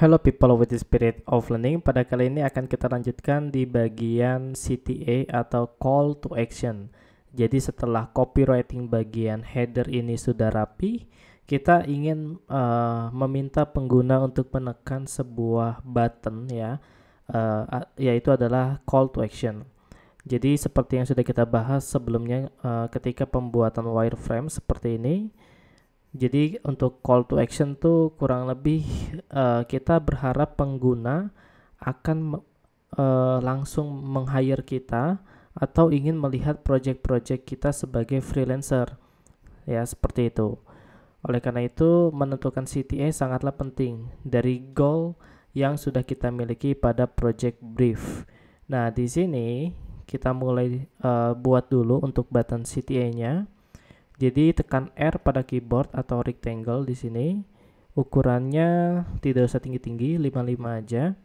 Hello people with the spirit of learning. Pada kali ini akan kita lanjutkan di bagian CTA atau call to action. Jadi setelah copywriting bagian header ini sudah rapi, kita ingin uh, meminta pengguna untuk menekan sebuah button ya, uh, yaitu adalah call to action. Jadi seperti yang sudah kita bahas sebelumnya uh, ketika pembuatan wireframe seperti ini, jadi untuk call to action tuh kurang lebih uh, kita berharap pengguna akan uh, langsung meng-hire kita atau ingin melihat project-project kita sebagai freelancer. Ya, seperti itu. Oleh karena itu, menentukan CTA sangatlah penting dari goal yang sudah kita miliki pada project brief. Nah, di sini kita mulai uh, buat dulu untuk button CTA-nya jadi tekan R pada keyboard atau rectangle di sini. Ukurannya tidak usah tinggi-tinggi, 55 aja.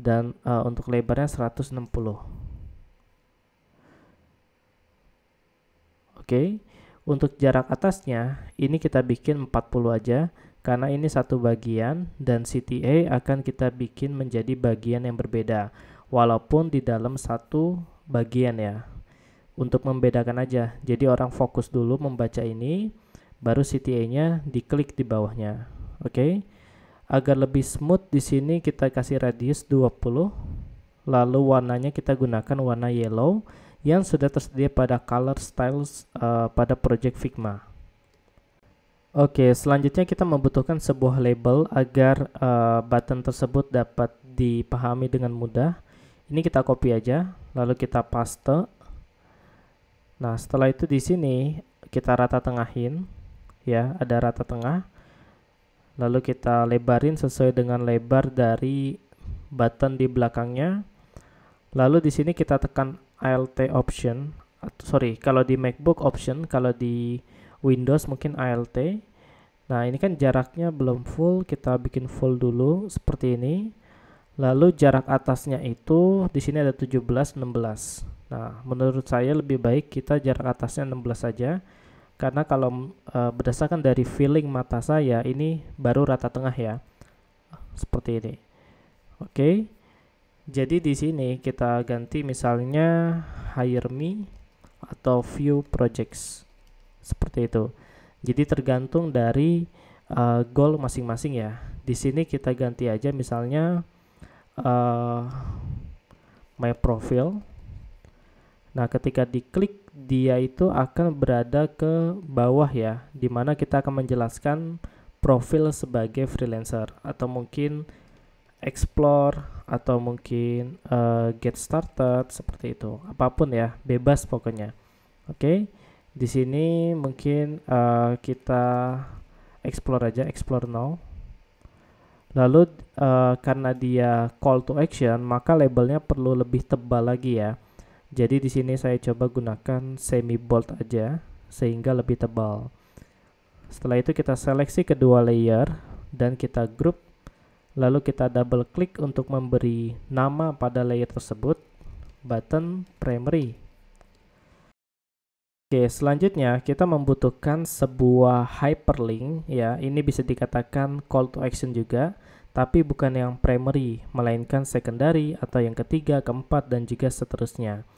Dan uh, untuk lebarnya 160. Oke. Okay. Untuk jarak atasnya, ini kita bikin 40 aja karena ini satu bagian dan CTA akan kita bikin menjadi bagian yang berbeda walaupun di dalam satu bagian ya untuk membedakan aja. Jadi orang fokus dulu membaca ini, baru CTA-nya diklik di bawahnya. Oke. Okay? Agar lebih smooth di sini kita kasih radius 20. Lalu warnanya kita gunakan warna yellow yang sudah tersedia pada color styles uh, pada project Figma. Oke, okay, selanjutnya kita membutuhkan sebuah label agar uh, button tersebut dapat dipahami dengan mudah. Ini kita copy aja, lalu kita paste Nah, setelah itu di sini kita rata tengahin ya, ada rata tengah. Lalu kita lebarin sesuai dengan lebar dari button di belakangnya. Lalu di sini kita tekan ALT option. Sorry, kalau di MacBook option, kalau di Windows mungkin ALT. Nah, ini kan jaraknya belum full, kita bikin full dulu seperti ini. Lalu jarak atasnya itu di sini ada 17 16. Nah, menurut saya lebih baik kita jarak atasnya 16 saja karena kalau e, berdasarkan dari feeling mata saya ini baru rata tengah ya. Seperti ini. Oke. Jadi di sini kita ganti misalnya hire me atau view projects. Seperti itu. Jadi tergantung dari eh, goal masing-masing ya. Di sini kita ganti aja misalnya eh, my profile Nah, ketika diklik dia itu akan berada ke bawah ya, di mana kita akan menjelaskan profil sebagai freelancer atau mungkin explore atau mungkin uh, get started seperti itu. Apapun ya, bebas pokoknya. Oke. Okay? Di sini mungkin uh, kita explore aja, explore now. Lalu uh, karena dia call to action, maka labelnya perlu lebih tebal lagi ya jadi di sini saya coba gunakan semi bold aja sehingga lebih tebal. Setelah itu kita seleksi kedua layer dan kita group lalu kita double klik untuk memberi nama pada layer tersebut button primary. Oke, selanjutnya kita membutuhkan sebuah hyperlink ya. Ini bisa dikatakan call to action juga, tapi bukan yang primary, melainkan secondary atau yang ketiga, keempat dan juga seterusnya.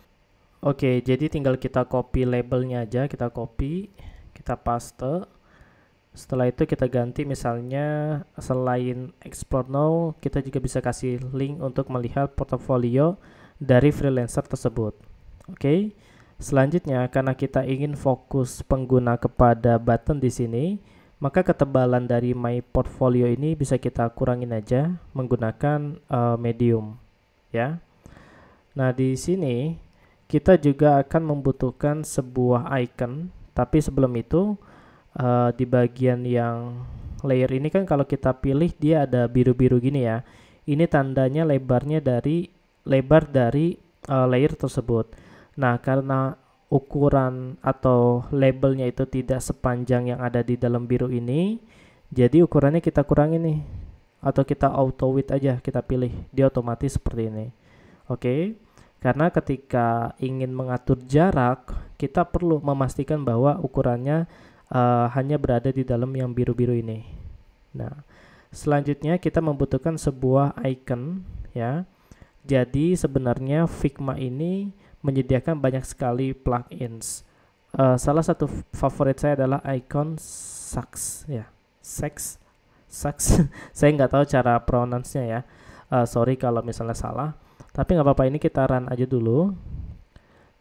Oke, jadi tinggal kita copy labelnya aja, kita copy, kita paste. Setelah itu kita ganti misalnya selain explore now, kita juga bisa kasih link untuk melihat portofolio dari freelancer tersebut. Oke. Selanjutnya, karena kita ingin fokus pengguna kepada button di sini, maka ketebalan dari my portfolio ini bisa kita kurangin aja menggunakan uh, medium ya. Nah, di sini kita juga akan membutuhkan sebuah icon tapi sebelum itu uh, di bagian yang layer ini kan kalau kita pilih dia ada biru-biru gini ya ini tandanya lebarnya dari lebar dari uh, layer tersebut nah karena ukuran atau labelnya itu tidak sepanjang yang ada di dalam biru ini jadi ukurannya kita kurangin nih atau kita auto width aja kita pilih dia otomatis seperti ini oke okay. Karena ketika ingin mengatur jarak, kita perlu memastikan bahwa ukurannya uh, hanya berada di dalam yang biru-biru ini. Nah, selanjutnya kita membutuhkan sebuah icon ya. Jadi sebenarnya Figma ini menyediakan banyak sekali plugins. Uh, salah satu favorit saya adalah icon Sax ya. Sax Sax. saya nggak tahu cara pronounce ya. Uh, sorry kalau misalnya salah tapi nggak apa-apa ini kita run aja dulu.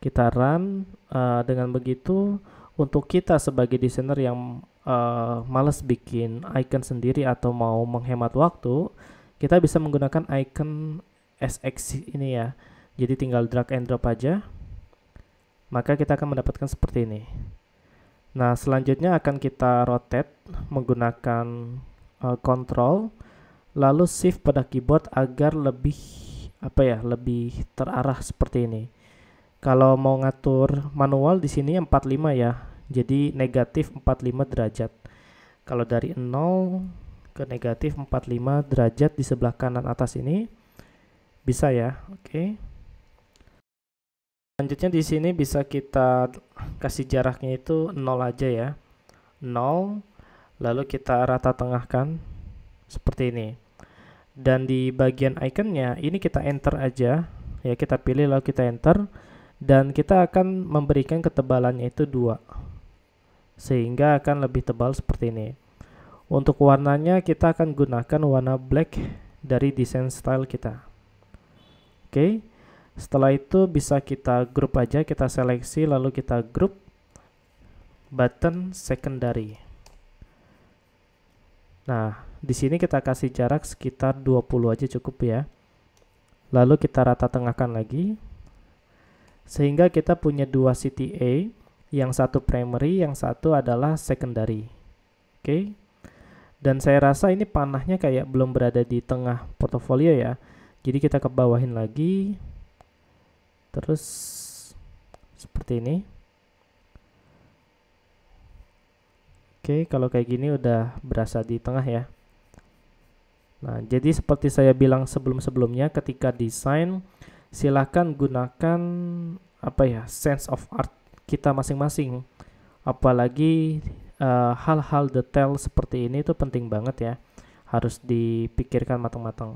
Kita run uh, dengan begitu untuk kita sebagai desainer yang uh, males bikin icon sendiri atau mau menghemat waktu, kita bisa menggunakan icon SX ini ya. Jadi tinggal drag and drop aja. Maka kita akan mendapatkan seperti ini. Nah, selanjutnya akan kita rotate menggunakan uh, control lalu shift pada keyboard agar lebih apa ya lebih terarah seperti ini. Kalau mau ngatur manual di sini 45 ya. Jadi negatif 45 derajat. Kalau dari 0 ke negatif 45 derajat di sebelah kanan atas ini bisa ya. Oke. Okay. Selanjutnya di sini bisa kita kasih jaraknya itu 0 aja ya. 0 lalu kita rata tengahkan seperti ini dan di bagian iconnya ini kita enter aja ya kita pilih lalu kita enter dan kita akan memberikan ketebalannya itu dua sehingga akan lebih tebal seperti ini untuk warnanya kita akan gunakan warna black dari desain style kita oke okay. setelah itu bisa kita grup aja kita seleksi lalu kita grup button secondary Nah, di sini kita kasih jarak sekitar 20 aja cukup ya. Lalu kita rata tengahkan lagi. Sehingga kita punya dua CTA, yang satu primary, yang satu adalah secondary. Oke. Okay? Dan saya rasa ini panahnya kayak belum berada di tengah portofolio ya. Jadi kita kebawahin lagi. Terus seperti ini. Oke, kalau kayak gini udah berasa di tengah ya. Nah, jadi seperti saya bilang sebelum-sebelumnya ketika desain silahkan gunakan apa ya, sense of art kita masing-masing. Apalagi eh, hal-hal uh, detail seperti ini itu penting banget ya. Harus dipikirkan matang-matang.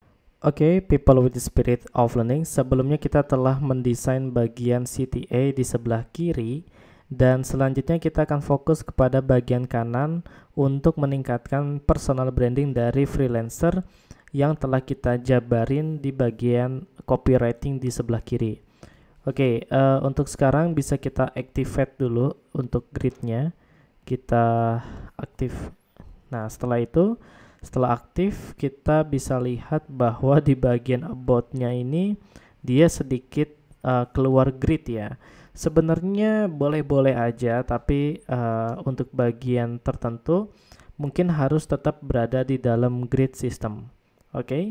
Oke, okay, people with the spirit of learning, sebelumnya kita telah mendesain bagian CTA di sebelah kiri dan selanjutnya kita akan fokus kepada bagian kanan untuk meningkatkan personal branding dari freelancer yang telah kita jabarin di bagian copywriting di sebelah kiri. Oke, okay, uh, eh, untuk sekarang bisa kita activate dulu untuk gridnya. Kita aktif. Nah, setelah itu setelah aktif, kita bisa lihat bahwa di bagian aboutnya ini dia sedikit uh, keluar grid ya. Sebenarnya boleh-boleh aja, tapi uh, untuk bagian tertentu mungkin harus tetap berada di dalam grid system. Oke, okay?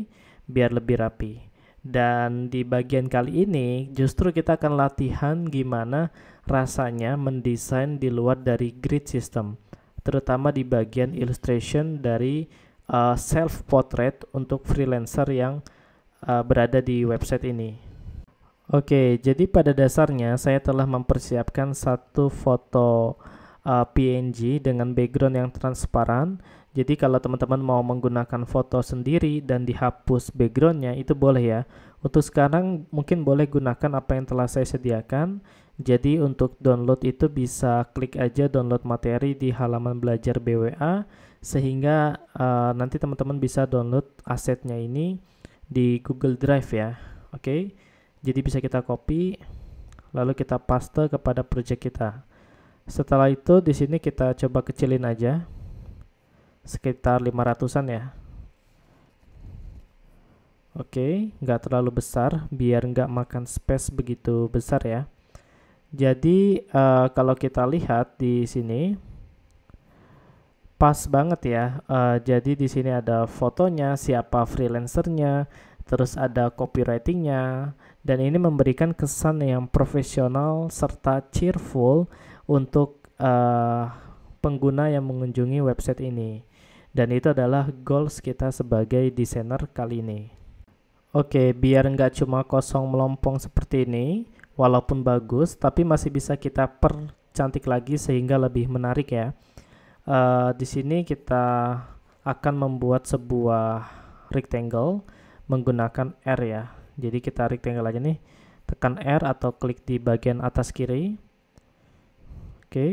biar lebih rapi. Dan di bagian kali ini justru kita akan latihan gimana rasanya mendesain di luar dari grid system, terutama di bagian illustration dari uh, eh, self portrait untuk freelancer yang uh, berada di website ini. Oke, jadi pada dasarnya saya telah mempersiapkan satu foto uh, eh, PNG dengan background yang transparan. Jadi kalau teman-teman mau menggunakan foto sendiri dan dihapus backgroundnya itu boleh ya. Untuk sekarang mungkin boleh gunakan apa yang telah saya sediakan. Jadi untuk download itu bisa klik aja download materi di halaman belajar BWA sehingga uh, nanti teman-teman bisa download asetnya ini di Google Drive ya. Oke. Okay? Jadi bisa kita copy lalu kita paste kepada project kita. Setelah itu di sini kita coba kecilin aja sekitar 500-an ya. Oke, okay, nggak terlalu besar biar nggak makan space begitu besar ya. Jadi uh, kalau kita lihat di sini pas banget ya. Uh, jadi di sini ada fotonya, siapa freelancernya, terus ada copywritingnya, dan ini memberikan kesan yang profesional serta cheerful untuk uh, pengguna yang mengunjungi website ini. Dan itu adalah goals kita sebagai desainer kali ini. Oke, biar nggak cuma kosong melompong seperti ini, walaupun bagus, tapi masih bisa kita percantik lagi sehingga lebih menarik ya uh, di sini kita akan membuat sebuah rectangle menggunakan R ya. Jadi kita rectangle aja nih, tekan R atau klik di bagian atas kiri. Oke, okay.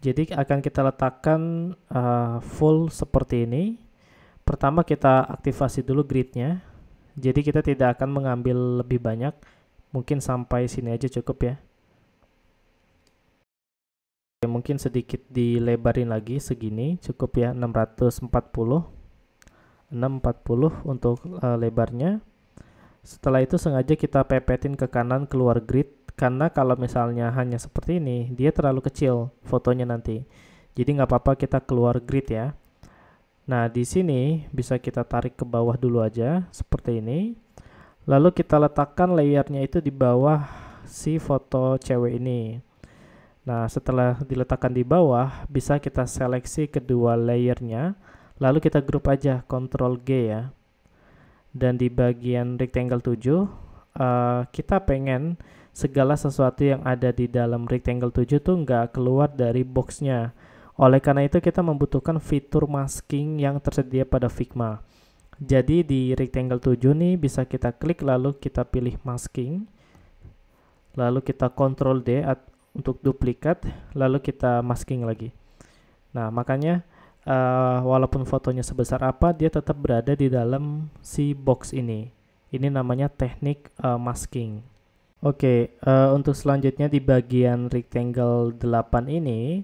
jadi akan kita letakkan uh, full seperti ini. Pertama kita aktivasi dulu gridnya, jadi kita tidak akan mengambil lebih banyak, mungkin sampai sini aja cukup ya. Ya, mungkin sedikit dilebarin lagi segini cukup ya 640 640 untuk uh, lebarnya setelah itu sengaja kita pepetin ke kanan keluar grid karena kalau misalnya hanya seperti ini dia terlalu kecil fotonya nanti jadi nggak apa-apa kita keluar grid ya nah di sini bisa kita tarik ke bawah dulu aja seperti ini lalu kita letakkan layernya itu di bawah si foto cewek ini Nah, setelah diletakkan di bawah, bisa kita seleksi kedua layernya, lalu kita grup aja Ctrl G ya. Dan di bagian rectangle 7, uh, eh, kita pengen segala sesuatu yang ada di dalam rectangle 7 tuh nggak keluar dari boxnya. Oleh karena itu, kita membutuhkan fitur masking yang tersedia pada Figma. Jadi di rectangle 7 nih bisa kita klik lalu kita pilih masking. Lalu kita Ctrl D untuk duplikat lalu kita masking lagi. Nah, makanya uh, walaupun fotonya sebesar apa dia tetap berada di dalam si box ini. Ini namanya teknik uh, masking. Oke, okay, uh, eh, untuk selanjutnya di bagian rectangle 8 ini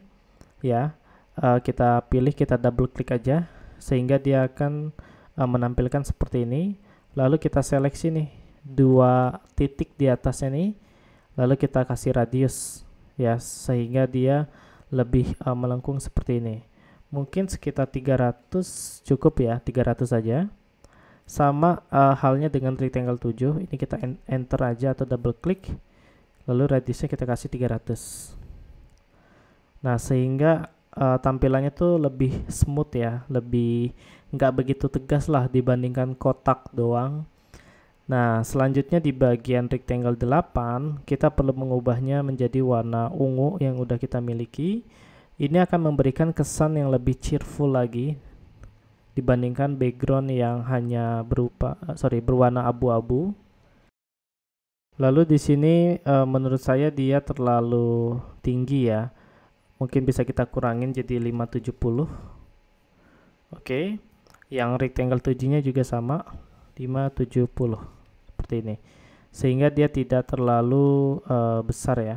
ya, uh, kita pilih kita double klik aja sehingga dia akan uh, menampilkan seperti ini. Lalu kita seleksi nih dua titik di atasnya nih lalu kita kasih radius ya sehingga dia lebih uh, melengkung seperti ini mungkin sekitar 300 cukup ya 300 saja sama uh, halnya dengan rectangle 7 ini kita enter aja atau double klik lalu radiusnya kita kasih 300 nah sehingga uh, tampilannya tuh lebih smooth ya lebih nggak begitu tegas lah dibandingkan kotak doang Nah, selanjutnya di bagian rectangle 8, kita perlu mengubahnya menjadi warna ungu yang sudah kita miliki. Ini akan memberikan kesan yang lebih cheerful lagi dibandingkan background yang hanya berupa sorry berwarna abu-abu. Lalu di sini eh, menurut saya dia terlalu tinggi ya. Mungkin bisa kita kurangin jadi 570. Oke. Okay. Yang rectangle 7-nya juga sama 570 seperti ini sehingga dia tidak terlalu uh, besar ya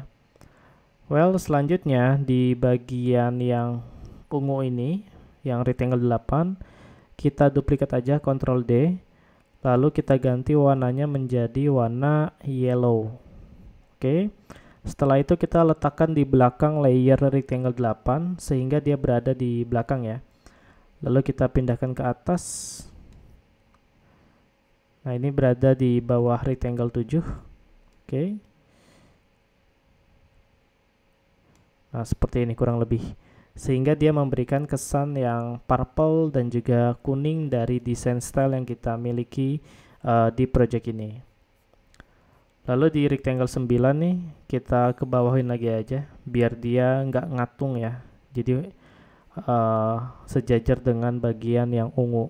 well selanjutnya di bagian yang ungu ini yang rectangle 8 kita duplikat aja Ctrl D lalu kita ganti warnanya menjadi warna yellow oke okay. setelah itu kita letakkan di belakang layer rectangle 8 sehingga dia berada di belakang ya lalu kita pindahkan ke atas Nah, ini berada di bawah rectangle 7. Oke. Okay. Nah, seperti ini kurang lebih. Sehingga dia memberikan kesan yang purple dan juga kuning dari desain style yang kita miliki uh, di project ini. Lalu di rectangle 9 nih, kita kebawahin lagi aja, biar dia nggak ngatung ya. Jadi uh, sejajar dengan bagian yang ungu.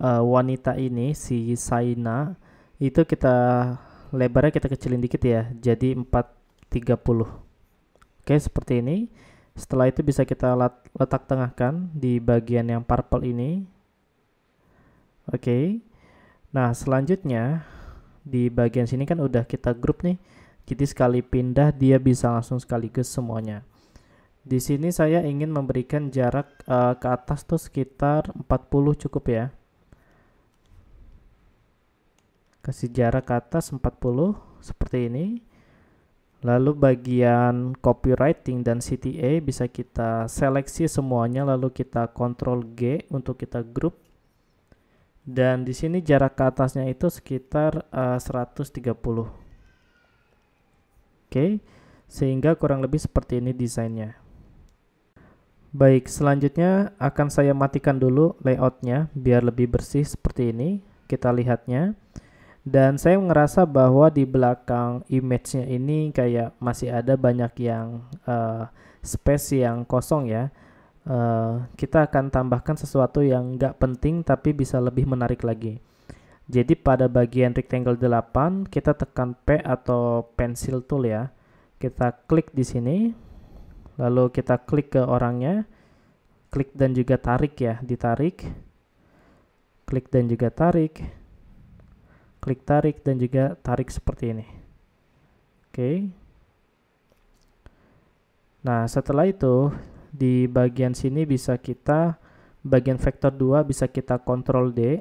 uh, wanita ini si Saina itu kita lebarnya kita kecilin dikit ya jadi 430 oke seperti ini setelah itu bisa kita letak tengahkan di bagian yang purple ini oke nah selanjutnya di bagian sini kan udah kita grup nih jadi sekali pindah dia bisa langsung sekaligus semuanya di sini saya ingin memberikan jarak uh, ke atas tuh sekitar 40 cukup ya kasih jarak ke atas 40 seperti ini lalu bagian copywriting dan CTA bisa kita seleksi semuanya lalu kita kontrol G untuk kita grup. dan di sini jarak ke atasnya itu sekitar eh, uh, 130 oke okay. sehingga kurang lebih seperti ini desainnya baik selanjutnya akan saya matikan dulu layoutnya biar lebih bersih seperti ini kita lihatnya dan saya ngerasa bahwa di belakang image-nya ini kayak masih ada banyak yang uh, space yang kosong ya uh, kita akan tambahkan sesuatu yang nggak penting tapi bisa lebih menarik lagi jadi pada bagian rectangle 8 kita tekan P atau pencil tool ya kita klik di sini lalu kita klik ke orangnya klik dan juga tarik ya ditarik klik dan juga tarik klik tarik dan juga tarik seperti ini oke nah setelah itu di bagian sini bisa kita bagian vektor 2 bisa kita kontrol D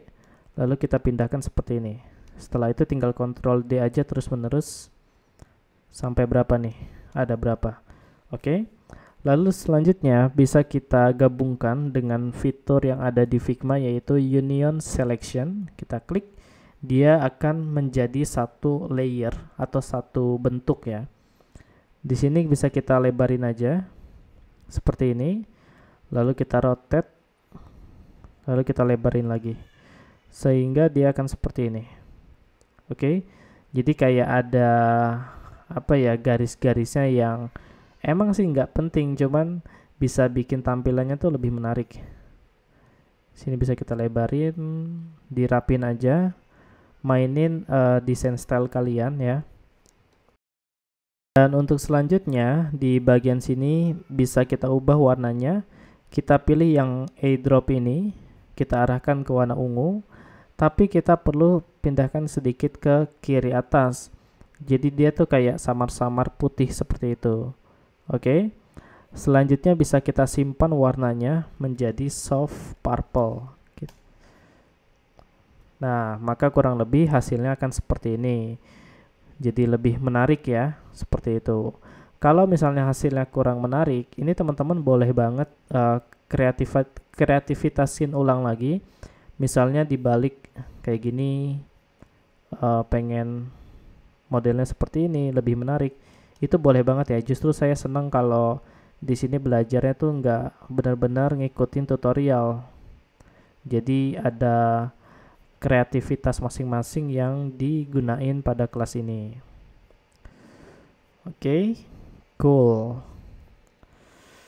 lalu kita pindahkan seperti ini setelah itu tinggal kontrol D aja terus menerus sampai berapa nih ada berapa oke Lalu selanjutnya bisa kita gabungkan dengan fitur yang ada di Figma yaitu Union Selection. Kita klik dia akan menjadi satu layer atau satu bentuk ya. Di sini bisa kita lebarin aja seperti ini. Lalu kita rotate lalu kita lebarin lagi. Sehingga dia akan seperti ini. Oke. Okay? Jadi kayak ada apa ya garis-garisnya yang emang sih nggak penting cuman bisa bikin tampilannya tuh lebih menarik. Sini bisa kita lebarin, dirapin aja mainin uh, desain style kalian ya. Dan untuk selanjutnya di bagian sini bisa kita ubah warnanya. Kita pilih yang airdrop ini, kita arahkan ke warna ungu, tapi kita perlu pindahkan sedikit ke kiri atas. Jadi dia tuh kayak samar-samar putih seperti itu. Oke. Okay? Selanjutnya bisa kita simpan warnanya menjadi soft purple. Nah, maka kurang lebih hasilnya akan seperti ini. Jadi lebih menarik ya, seperti itu. Kalau misalnya hasilnya kurang menarik, ini teman-teman boleh banget uh, eh, kreatif kreativitasin ulang lagi. Misalnya dibalik kayak gini, uh, pengen modelnya seperti ini, lebih menarik. Itu boleh banget ya. Justru saya senang kalau di sini belajarnya tuh nggak benar-benar ngikutin tutorial. Jadi ada kreativitas masing-masing yang digunain pada kelas ini. Oke, okay, cool.